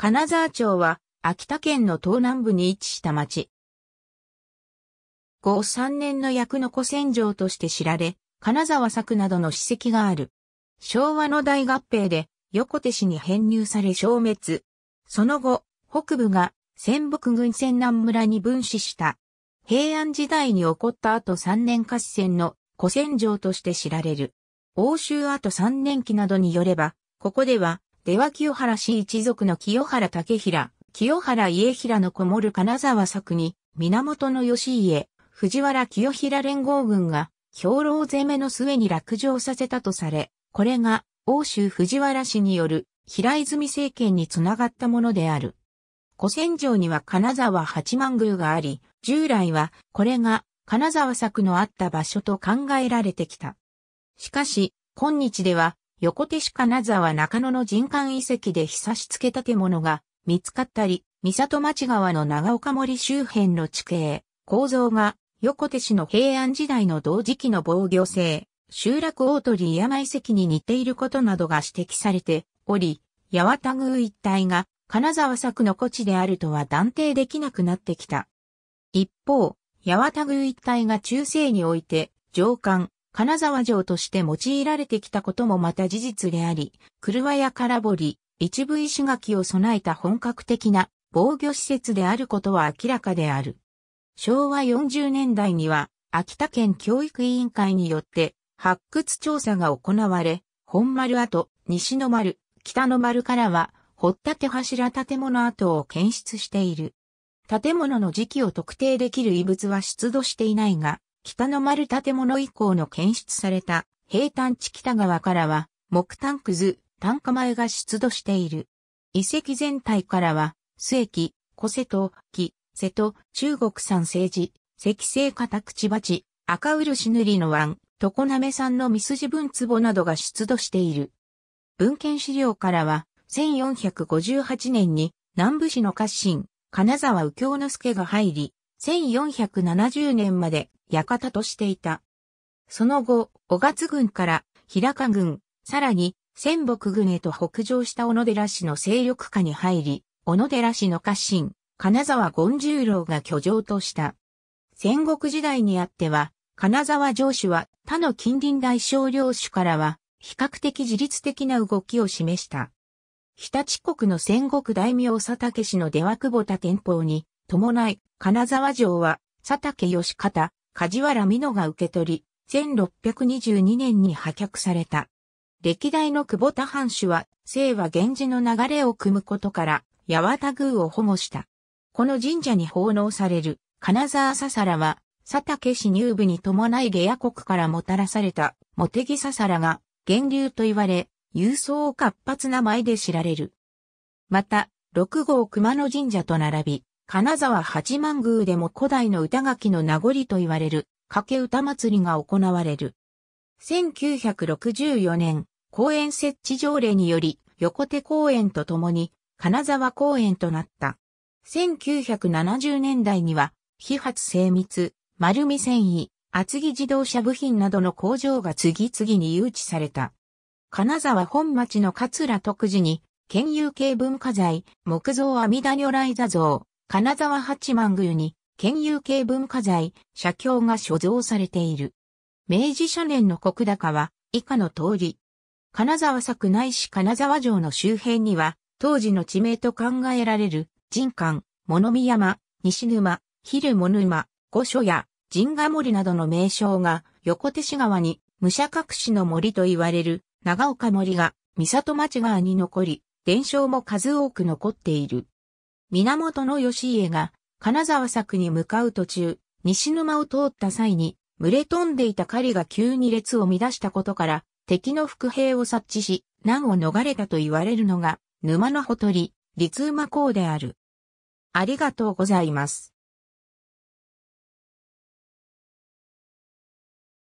金沢町は、秋田県の東南部に位置した町。後3年の役の古戦場として知られ、金沢作などの史跡がある。昭和の大合併で、横手市に編入され消滅。その後、北部が仙北郡仙南村に分子した。平安時代に起こった後3年合戦の古戦場として知られる。欧州後3年期などによれば、ここでは出羽清原氏一族の清原武平、清原家平のこもる金沢作に、源義家、藤原清平連合軍が、兵糧攻めの末に落城させたとされ、これが、欧州藤原氏による、平泉政権につながったものである。古戦場には金沢八幡宮があり、従来はこれが金沢作のあった場所と考えられてきた。しかし、今日では横手市金沢中野の人間遺跡で久し付け建物が見つかったり、三里町川の長岡森周辺の地形、構造が横手市の平安時代の同時期の防御性、集落大鳥山遺跡に似ていることなどが指摘されており、八幡宮一帯が金沢作の古地であるとは断定できなくなってきた。一方、八幡宮一帯が中世において、上官、金沢城として用いられてきたこともまた事実であり、車や空堀、一部石垣を備えた本格的な防御施設であることは明らかである。昭和40年代には、秋田県教育委員会によって、発掘調査が行われ、本丸跡、西の丸、北の丸からは、掘った手柱建物跡を検出している。建物の時期を特定できる遺物は出土していないが、北の丸建物以降の検出された平坦地北側からは木炭くず、炭化前が出土している。遺跡全体からは、末木、小瀬戸、木、瀬戸、中国産政治、石製片口鉢、赤漆塗りの湾、常滑産のミスジ分壺などが出土している。文献資料からは、1458年に南部市の家臣、金沢右京之助が入り、1470年まで館としていた。その後、小勝軍から平賀軍、さらに仙北軍へと北上した小野寺氏の勢力下に入り、小野寺氏の家臣、金沢権十郎が居城とした。戦国時代にあっては、金沢城主は他の近隣大小領主からは、比較的自律的な動きを示した。日立国の戦国大名佐竹氏の出は久保田天保に、伴い、金沢城は、佐竹義方、梶原美濃が受け取り、1622年に破却された。歴代の久保田藩主は、清和源氏の流れを組むことから、八幡宮を保護した。この神社に奉納される、金沢ささらは、佐竹氏入部に伴い下野国からもたらされた、茂木ささらが、源流と言われ、郵送を活発な前で知られる。また、六号熊野神社と並び、金沢八幡宮でも古代の歌垣の名残と言われる、掛け歌祭りが行われる。1964年、公園設置条例により、横手公園とともに、金沢公園となった。1970年代には、非発精密、丸み繊維、厚木自動車部品などの工場が次々に誘致された。金沢本町の桂徳寺に、県有形文化財、木造阿弥陀如来座像、金沢八幡宮に、県有形文化財、社経が所蔵されている。明治初年の国高は、以下の通り。金沢作内市金沢城の周辺には、当時の地名と考えられる、神館、物見山、西沼、昼物沼、御所や、神賀森などの名称が、横手市川に、武者隠しの森と言われる、長岡森が、三里町川に残り、伝承も数多く残っている。源義家が金沢作に向かう途中、西沼を通った際に、群れ飛んでいた狩りが急に列を乱したことから、敵の伏兵を察知し、難を逃れたと言われるのが、沼のほとり、立馬港である。ありがとうございます。